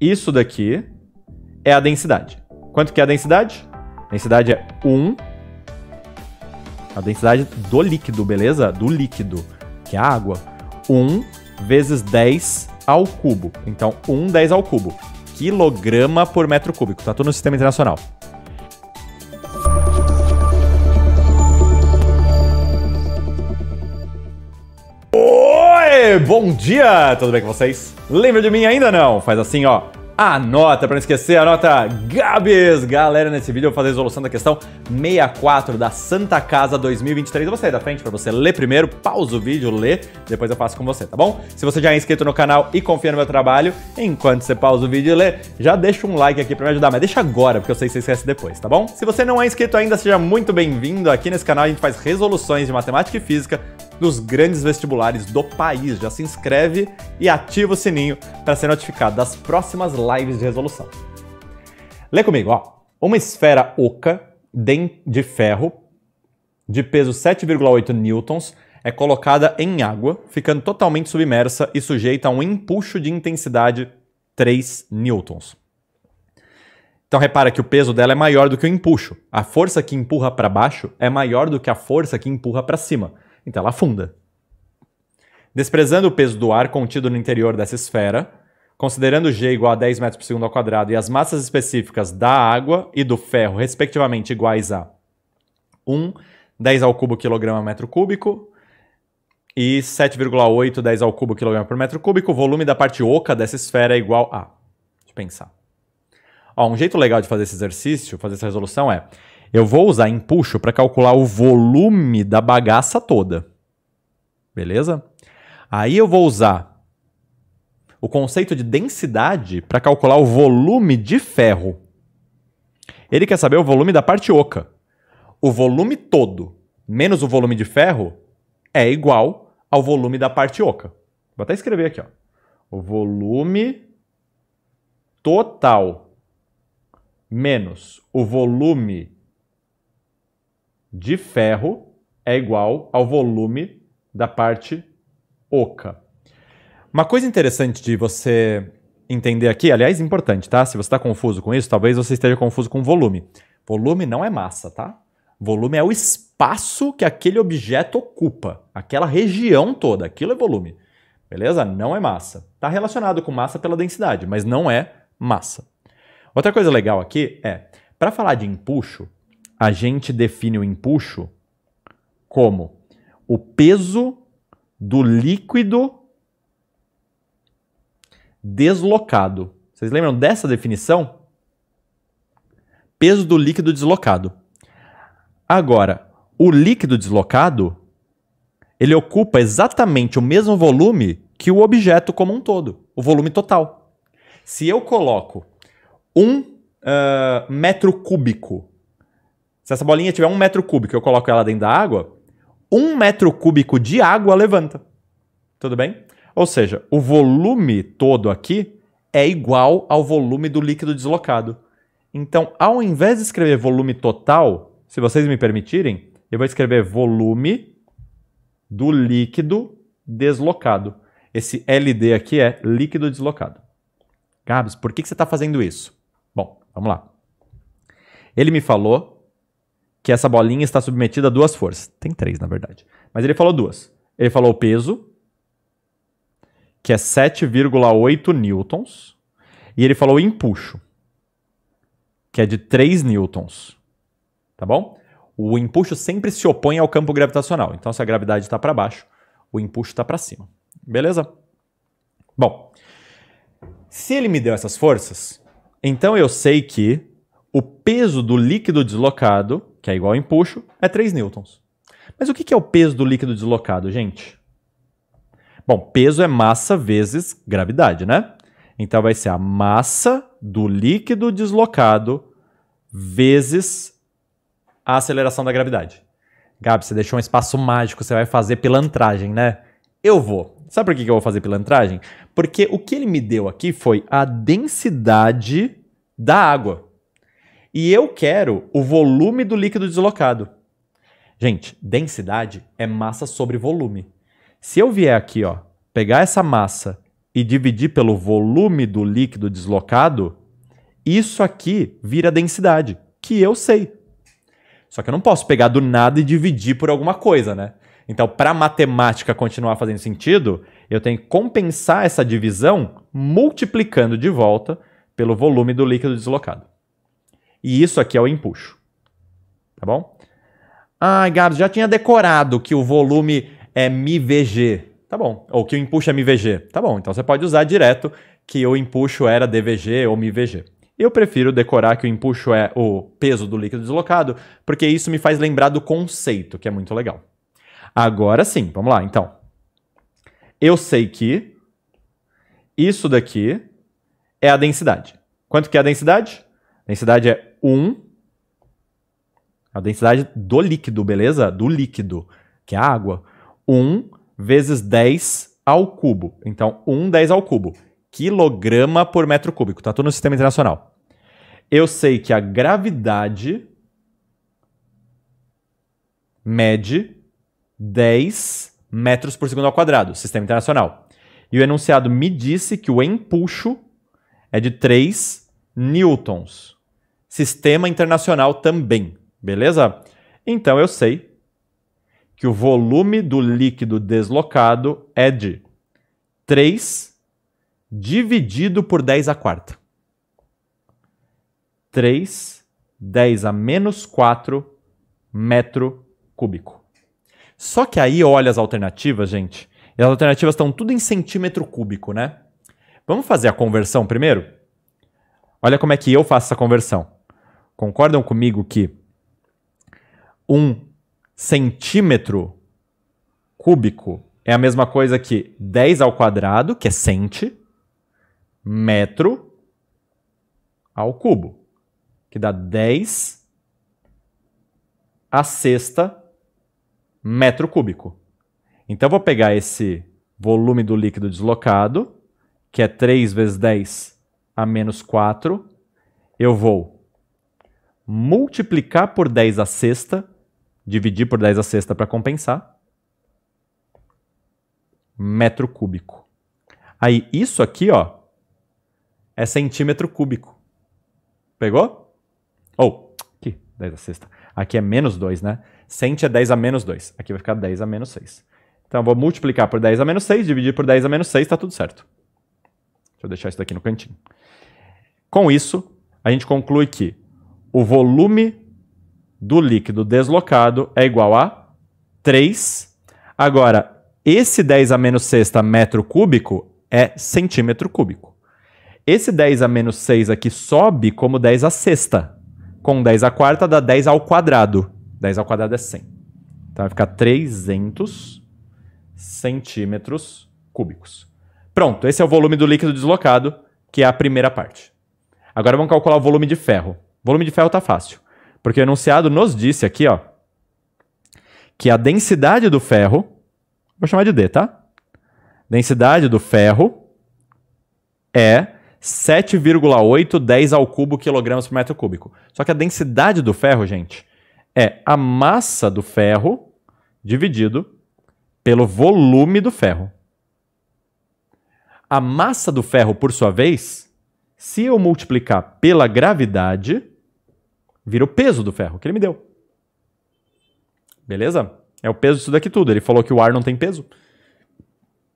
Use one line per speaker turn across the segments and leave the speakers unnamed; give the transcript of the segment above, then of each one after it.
Isso daqui é a densidade. Quanto que é a densidade? A densidade é 1. A densidade do líquido, beleza? Do líquido, que é a água. 1 vezes 10 ao cubo. Então, 1 10 ao cubo. Quilograma por metro cúbico. Tá tudo no sistema internacional. bom dia! Tudo bem com vocês? Lembra de mim ainda não? Faz assim, ó. Anota, para não esquecer, anota Gabs! Galera, nesse vídeo eu vou fazer a resolução da questão 64 da Santa Casa 2023. Eu vou sair da frente para você ler primeiro, pausa o vídeo, lê, depois eu faço com você, tá bom? Se você já é inscrito no canal e confia no meu trabalho, enquanto você pausa o vídeo e lê, já deixa um like aqui para me ajudar, mas deixa agora, porque eu sei que você esquece depois, tá bom? Se você não é inscrito ainda, seja muito bem-vindo. Aqui nesse canal a gente faz resoluções de matemática e física dos grandes vestibulares do país. Já se inscreve e ativa o sininho para ser notificado das próximas lives de resolução. Lê comigo, ó. Uma esfera oca de ferro de peso 7,8 newtons é colocada em água, ficando totalmente submersa e sujeita a um empuxo de intensidade 3 newtons. Então repara que o peso dela é maior do que o empuxo. A força que empurra para baixo é maior do que a força que empurra para cima. Então ela afunda. Desprezando o peso do ar contido no interior dessa esfera, considerando G igual a 10 metros por segundo ao quadrado e as massas específicas da água e do ferro, respectivamente, iguais a 1, 10 ao cubo quilograma metro cúbico e 7,8, 10 ao cubo quilograma por metro cúbico, o volume da parte oca dessa esfera é igual a. Deixa eu pensar. Ó, um jeito legal de fazer esse exercício, fazer essa resolução é eu vou usar empuxo para calcular o volume da bagaça toda. Beleza? Aí eu vou usar o conceito de densidade para calcular o volume de ferro. Ele quer saber o volume da parte oca. O volume todo menos o volume de ferro é igual ao volume da parte oca. Vou até escrever aqui, ó. O volume total menos o volume de ferro é igual ao volume da parte oca. Uma coisa interessante de você entender aqui, aliás, importante, tá? Se você está confuso com isso, talvez você esteja confuso com volume. Volume não é massa, tá? Volume é o espaço que aquele objeto ocupa, aquela região toda, aquilo é volume. Beleza? Não é massa. Está relacionado com massa pela densidade, mas não é massa. Outra coisa legal aqui é, para falar de empuxo, a gente define o empuxo como o peso do líquido deslocado. Vocês lembram dessa definição? Peso do líquido deslocado. Agora, o líquido deslocado, ele ocupa exatamente o mesmo volume que o objeto como um todo, o volume total. Se eu coloco um uh, metro cúbico se essa bolinha tiver um metro cúbico eu coloco ela dentro da água, um metro cúbico de água levanta. Tudo bem? Ou seja, o volume todo aqui é igual ao volume do líquido deslocado. Então, ao invés de escrever volume total, se vocês me permitirem, eu vou escrever volume do líquido deslocado. Esse LD aqui é líquido deslocado. Gabs, por que, que você está fazendo isso? Bom, vamos lá. Ele me falou que essa bolinha está submetida a duas forças. Tem três, na verdade. Mas ele falou duas. Ele falou o peso, que é 7,8 newtons, e ele falou o empuxo, que é de 3 newtons. Tá bom? O empuxo sempre se opõe ao campo gravitacional. Então, se a gravidade está para baixo, o empuxo está para cima. Beleza? Bom, se ele me deu essas forças, então eu sei que o peso do líquido deslocado que é igual ao empuxo, é 3 newtons. Mas o que é o peso do líquido deslocado, gente? Bom, peso é massa vezes gravidade, né? Então vai ser a massa do líquido deslocado vezes a aceleração da gravidade. Gabi, você deixou um espaço mágico, você vai fazer pilantragem, né? Eu vou. Sabe por que eu vou fazer pilantragem? Porque o que ele me deu aqui foi a densidade da água. E eu quero o volume do líquido deslocado. Gente, densidade é massa sobre volume. Se eu vier aqui, ó, pegar essa massa e dividir pelo volume do líquido deslocado, isso aqui vira densidade, que eu sei. Só que eu não posso pegar do nada e dividir por alguma coisa, né? Então, para a matemática continuar fazendo sentido, eu tenho que compensar essa divisão multiplicando de volta pelo volume do líquido deslocado. E isso aqui é o empuxo. Tá bom? Ah, Gabs, já tinha decorado que o volume é mvg, Tá bom. Ou que o empuxo é mvg, Tá bom. Então você pode usar direto que o empuxo era DVG ou mvg. Eu prefiro decorar que o empuxo é o peso do líquido deslocado, porque isso me faz lembrar do conceito, que é muito legal. Agora sim, vamos lá, então. Eu sei que isso daqui é a densidade. Quanto que é a densidade? A densidade é 1, a densidade do líquido, beleza? Do líquido, que é a água. 1 vezes 10 ao cubo. Então, 1 10 ao cubo. Quilograma por metro cúbico. Tá tudo no sistema internacional. Eu sei que a gravidade mede 10 metros por segundo ao quadrado, sistema internacional. E o enunciado me disse que o empuxo é de 3 newtons sistema internacional também, beleza? Então eu sei que o volume do líquido deslocado é de 3 dividido por 10 a quarta. 3, 10 a menos 4 metro cúbico. Só que aí olha as alternativas, gente. E as alternativas estão tudo em centímetro cúbico, né? Vamos fazer a conversão primeiro? Olha como é que eu faço essa conversão. Concordam comigo que um centímetro cúbico é a mesma coisa que 10 ao quadrado, que é cente, metro ao cubo, que dá 10 a sexta metro cúbico. Então, vou pegar esse volume do líquido deslocado, que é 3 vezes 10 a menos 4, eu vou multiplicar por 10 a sexta, dividir por 10 a sexta para compensar, metro cúbico. Aí isso aqui, ó, é centímetro cúbico. Pegou? Ou, oh, aqui, 10 a sexta. Aqui é menos 2, né? 100 é 10 a menos 2. Aqui vai ficar 10 a menos 6. Então eu vou multiplicar por 10 a menos 6, dividir por 10 a menos 6, tá tudo certo. Deixa eu deixar isso daqui no cantinho. Com isso, a gente conclui que o volume do líquido deslocado é igual a 3. Agora, esse 10 a menos 6 tá metro cúbico é centímetro cúbico. Esse 10 a menos 6 aqui sobe como 10 a sexta. Com 10 a quarta dá 10 ao quadrado. 10 ao quadrado é 100. Então vai ficar 300 centímetros cúbicos. Pronto, esse é o volume do líquido deslocado, que é a primeira parte. Agora vamos calcular o volume de ferro. Volume de ferro tá fácil. Porque o enunciado nos disse aqui, ó, que a densidade do ferro, vou chamar de D, tá? Densidade do ferro é 7,8 10 ao cubo quilogramas por metro cúbico. Só que a densidade do ferro, gente, é a massa do ferro dividido pelo volume do ferro. A massa do ferro, por sua vez, se eu multiplicar pela gravidade, Vira o peso do ferro que ele me deu. Beleza? É o peso disso daqui tudo. Ele falou que o ar não tem peso.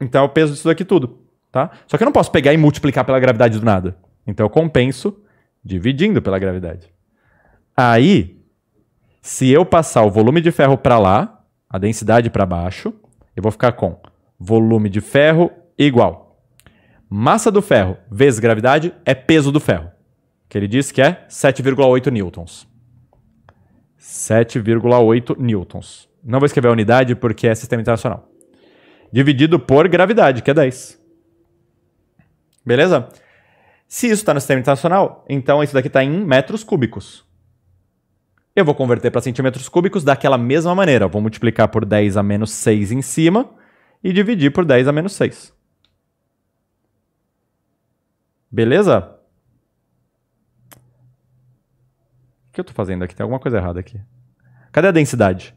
Então é o peso disso daqui tudo, tá? Só que eu não posso pegar e multiplicar pela gravidade do nada. Então eu compenso dividindo pela gravidade. Aí, se eu passar o volume de ferro para lá, a densidade para baixo, eu vou ficar com volume de ferro igual massa do ferro vezes gravidade é peso do ferro que ele diz que é 7,8 newtons. 7,8 newtons. Não vou escrever a unidade porque é sistema internacional. Dividido por gravidade, que é 10. Beleza? Se isso está no sistema internacional, então isso daqui está em metros cúbicos. Eu vou converter para centímetros cúbicos daquela mesma maneira. Vou multiplicar por 10 a menos 6 em cima e dividir por 10 a menos 6. Beleza? que eu tô fazendo aqui? Tem alguma coisa errada aqui. Cadê a densidade?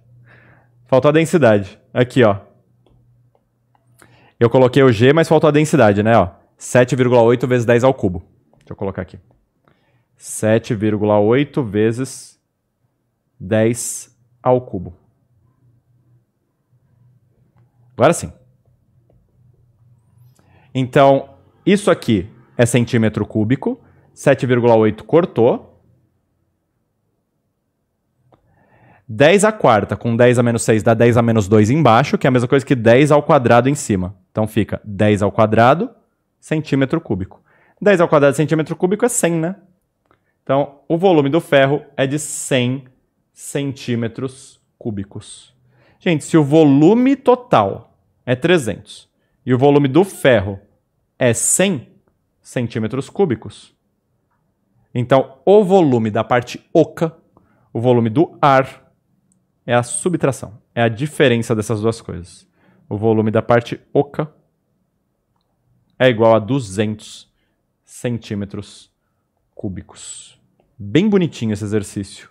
Faltou a densidade. Aqui, ó. Eu coloquei o G, mas faltou a densidade, né? 7,8 vezes 10 ao cubo. Deixa eu colocar aqui. 7,8 vezes 10 ao cubo. Agora sim. Então, isso aqui é centímetro cúbico. 7,8 cortou. 10 à quarta com 10 a menos 6 dá 10 a menos 2 embaixo, que é a mesma coisa que 10 ao quadrado em cima. Então fica 10 ao quadrado centímetro cúbico. 10 ao quadrado centímetro cúbico é 100, né? Então o volume do ferro é de 100 centímetros cúbicos. Gente, se o volume total é 300 e o volume do ferro é 100 centímetros cúbicos, então o volume da parte oca, o volume do ar, é a subtração. É a diferença dessas duas coisas. O volume da parte oca é igual a 200 centímetros cúbicos. Bem bonitinho esse exercício,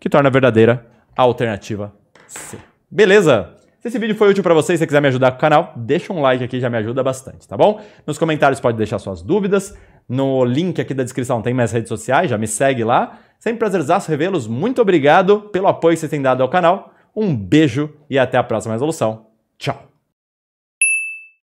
que torna verdadeira a alternativa C. Beleza? Se esse vídeo foi útil para você e você quiser me ajudar com o canal, deixa um like aqui, já me ajuda bastante, tá bom? Nos comentários pode deixar suas dúvidas. No link aqui da descrição tem minhas redes sociais, já me segue lá. Sempre prazerzaço revê-los. Muito obrigado pelo apoio que vocês têm dado ao canal. Um beijo e até a próxima resolução. Tchau!